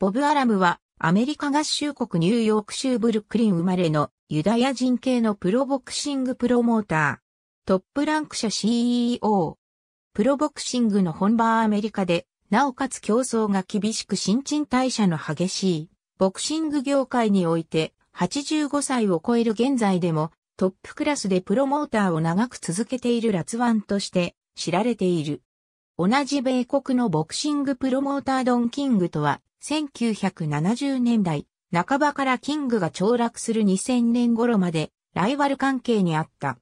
ボブ・アラムは、アメリカ合衆国ニューヨーク州ブルックリン生まれのユダヤ人系のプロボクシングプロモーター、トップランク社 CEO。プロボクシングの本場アメリカで、なおかつ競争が厳しく新陳代謝の激しい、ボクシング業界において、85歳を超える現在でも、トップクラスでプロモーターを長く続けているラツワンとして知られている。同じ米国のボクシングプロモータードン・キングとは1970年代、半ばからキングが凋落する2000年頃まで、ライバル関係にあった。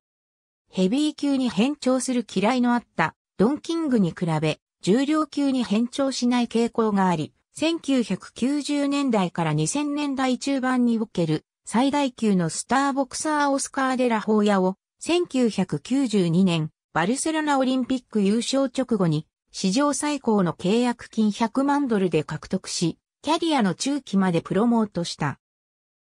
ヘビー級に変調する嫌いのあった、ドンキングに比べ、重量級に変調しない傾向があり、1990年代から2000年代中盤における最大級のスターボクサーオスカー・デ・ラ・ホーヤを1992年バルセロナオリンピック優勝直後に史上最高の契約金100万ドルで獲得し、キャリアの中期までプロモートした。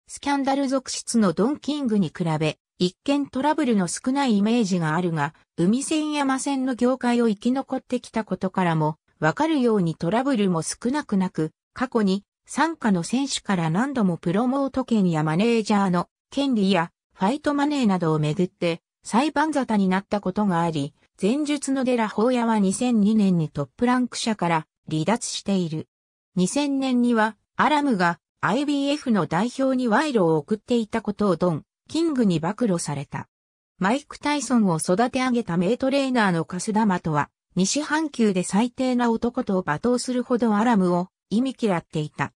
スキャンダル続出のドン・キングに比べ、一見トラブルの少ないイメージがあるが、海線山線の業界を生き残ってきたことからも、わかるようにトラブルも少なくなく、過去に、参加の選手から何度もプロモート権やマネージャーの権利やファイトマネーなどをめぐって裁判沙汰になったことがあり、前述のデラホーヤは2002年にトップランク社から離脱している。2000年にはアラムが IBF の代表に賄賂を送っていたことをドン、キングに暴露された。マイク・タイソンを育て上げた名トレーナーのカスダマとは、西半球で最低な男と罵倒するほどアラムを意味嫌っていた。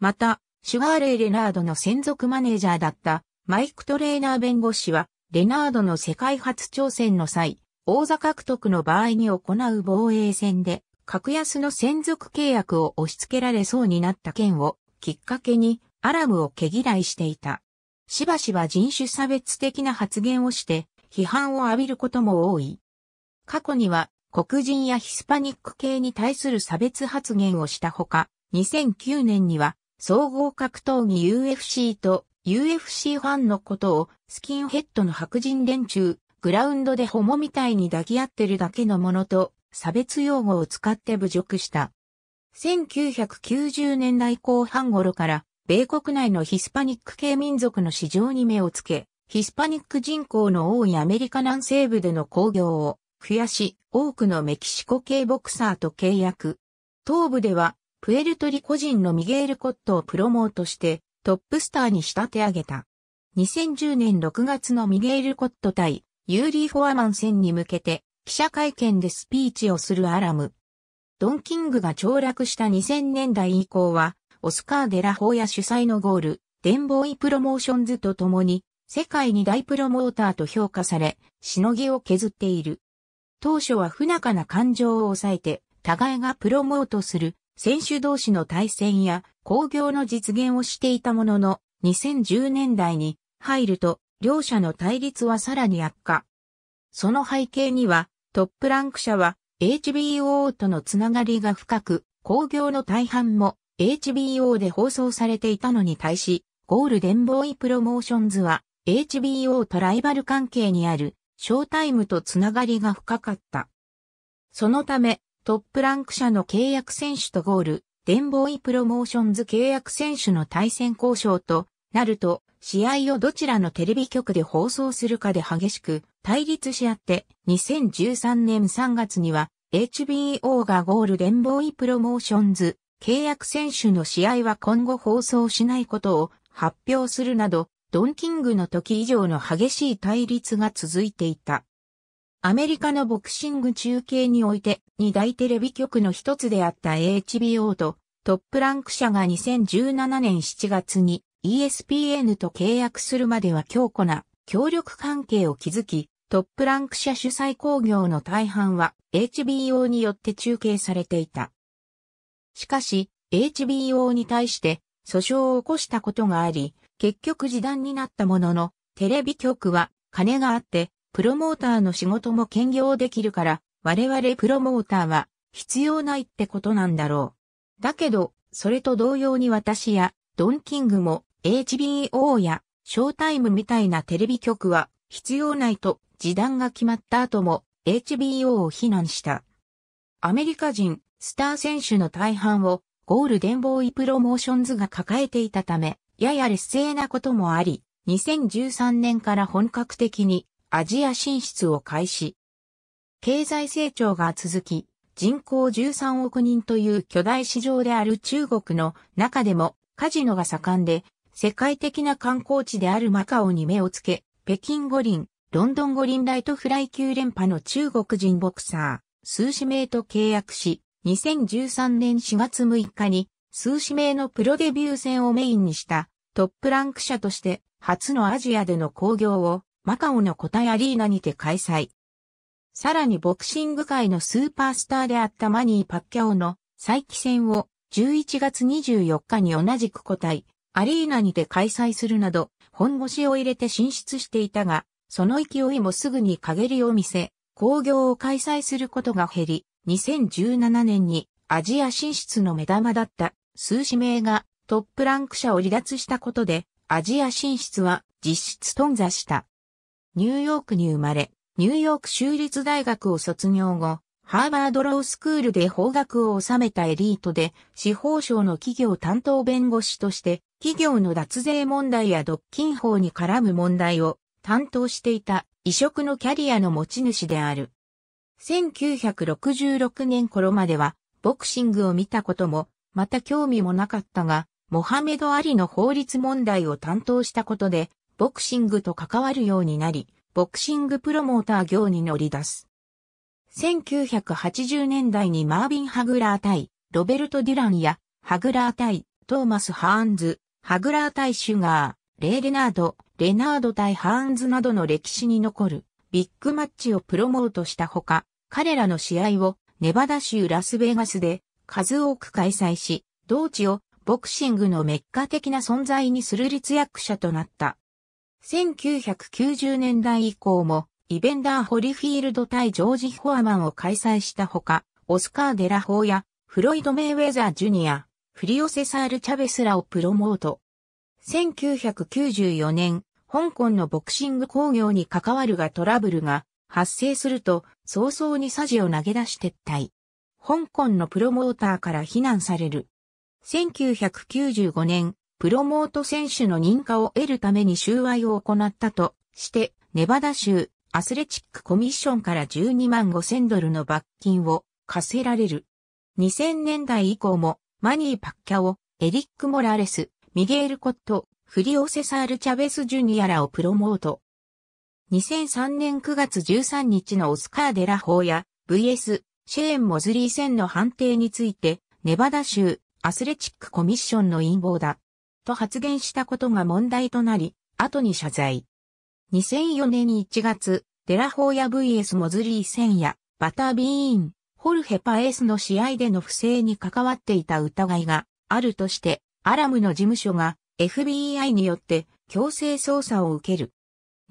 また、シュガーレイ・レナードの専属マネージャーだったマイク・トレーナー弁護士は、レナードの世界初挑戦の際、王座獲得の場合に行う防衛戦で、格安の専属契約を押し付けられそうになった件をきっかけにアラムを毛嫌いしていた。しばしば人種差別的な発言をして批判を浴びることも多い。過去には黒人やヒスパニック系に対する差別発言をしたほか、2009年には総合格闘技 UFC と UFC ファンのことをスキンヘッドの白人連中グラウンドでホモみたいに抱き合ってるだけのものと、差別用語を使って侮辱した。1990年代後半頃から、米国内のヒスパニック系民族の市場に目をつけ、ヒスパニック人口の多いアメリカ南西部での工業を増やし、多くのメキシコ系ボクサーと契約。東部では、プエルトリコ人のミゲール・コットをプロモートして、トップスターに仕立て上げた。2010年6月のミゲール・コット対ユーリー・フォアマン戦に向けて記者会見でスピーチをするアラム。ドン・キングが凋落した2000年代以降は、オスカー・デラ・ホーヤ主催のゴール、デンボーイ・プロモーションズと共に、世界に大プロモーターと評価され、しのぎを削っている。当初は不仲な感情を抑えて、互いがプロモートする選手同士の対戦や興行の実現をしていたものの、2010年代に入ると両者の対立はさらに悪化。その背景には、トップランク社は HBO とのつながりが深く、興行の大半も HBO で放送されていたのに対し、ゴールデンボーイプロモーションズは HBO とライバル関係にあるショータイムとつながりが深かった。そのため、トップランク社の契約選手とゴール、デンボーイプロモーションズ契約選手の対戦交渉となると、試合をどちらのテレビ局で放送するかで激しく対立し合って、2013年3月には HBO がゴールデンボーイプロモーションズ契約選手の試合は今後放送しないことを発表するなど、ドンキングの時以上の激しい対立が続いていた。アメリカのボクシング中継において、二大テレビ局の一つであった HBO とトップランク社が2017年7月に ESPN と契約するまでは強固な協力関係を築き、トップランク社主催工業の大半は HBO によって中継されていた。しかし、HBO に対して訴訟を起こしたことがあり、結局時短になったものの、テレビ局は金があって、プロモーターの仕事も兼業できるから、我々プロモーターは必要ないってことなんだろう。だけど、それと同様に私やドンキングも HBO やショータイムみたいなテレビ局は必要ないと時短が決まった後も HBO を非難した。アメリカ人、スター選手の大半をゴールデンボーイプロモーションズが抱えていたため、やや劣勢なこともあり、2013年から本格的にアジア進出を開始。経済成長が続き、人口13億人という巨大市場である中国の中でもカジノが盛んで、世界的な観光地であるマカオに目をつけ、北京五輪、ロンドン五輪ライトフライ級連覇の中国人ボクサー、数指名と契約し、2013年4月6日に、数指名のプロデビュー戦をメインにしたトップランク者として初のアジアでの興行をマカオのコタアリーナにて開催。さらにボクシング界のスーパースターであったマニー・パッキャオの再起戦を11月24日に同じく答え、アリーナにて開催するなど、本腰を入れて進出していたが、その勢いもすぐに陰りを見せ、工業を開催することが減り、2017年にアジア進出の目玉だった数指名がトップランク社を離脱したことで、アジア進出は実質頓挫した。ニューヨークに生まれ、ニューヨーク州立大学を卒業後、ハーバードロースクールで法学を収めたエリートで、司法省の企業担当弁護士として、企業の脱税問題や独禁法に絡む問題を担当していた異色のキャリアの持ち主である。1966年頃までは、ボクシングを見たことも、また興味もなかったが、モハメド・アリの法律問題を担当したことで、ボクシングと関わるようになり、ボクシングプロモーター業に乗り出す。1980年代にマービン・ハグラー対ロベルト・デュランや、ハグラー対トーマス・ハーンズ、ハグラー対シュガー、レイ・レナード、レナード対ハーンズなどの歴史に残るビッグマッチをプロモートしたほか、彼らの試合をネバダ州ラスベガスで数多く開催し、同地をボクシングのメッカ的な存在にする立役者となった。1990年代以降もイベンダー・ホリフィールド対ジョージ・フォアマンを開催したほか、オスカー・デラホーやフロイド・メイウェザー・ジュニア、フリオセサール・チャベスらをプロモート。1994年、香港のボクシング工業に関わるがトラブルが発生すると早々にサジを投げ出し撤退。香港のプロモーターから非難される。1995年、プロモート選手の認可を得るために収賄を行ったとして、ネバダ州アスレチックコミッションから12万5千ドルの罰金を課せられる。2000年代以降も、マニー・パッキャオ、エリック・モラレス、ミゲール・コット、フリオセサール・チャベス・ジュニアらをプロモート。2003年9月13日のオスカー・デラ・ホーや VS シェーン・モズリー戦の判定について、ネバダ州アスレチックコミッションの陰謀だ。と発言したことが問題となり、後に謝罪。2004年1月、デラホーヤ VS モズリー戦や、バタービーン、ホルヘパエースの試合での不正に関わっていた疑いがあるとして、アラムの事務所が FBI によって強制捜査を受ける。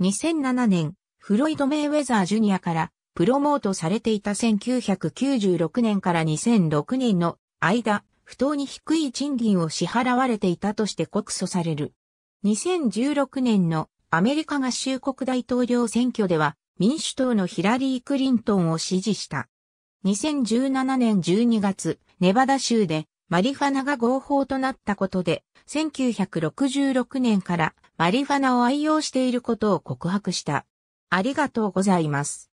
2007年、フロイド・メイウェザー・ジュニアからプロモートされていた1996年から2006年の間、不当に低い賃金を支払われていたとして告訴される。2016年のアメリカ合衆国大統領選挙では民主党のヒラリー・クリントンを支持した。2017年12月、ネバダ州でマリファナが合法となったことで、1966年からマリファナを愛用していることを告白した。ありがとうございます。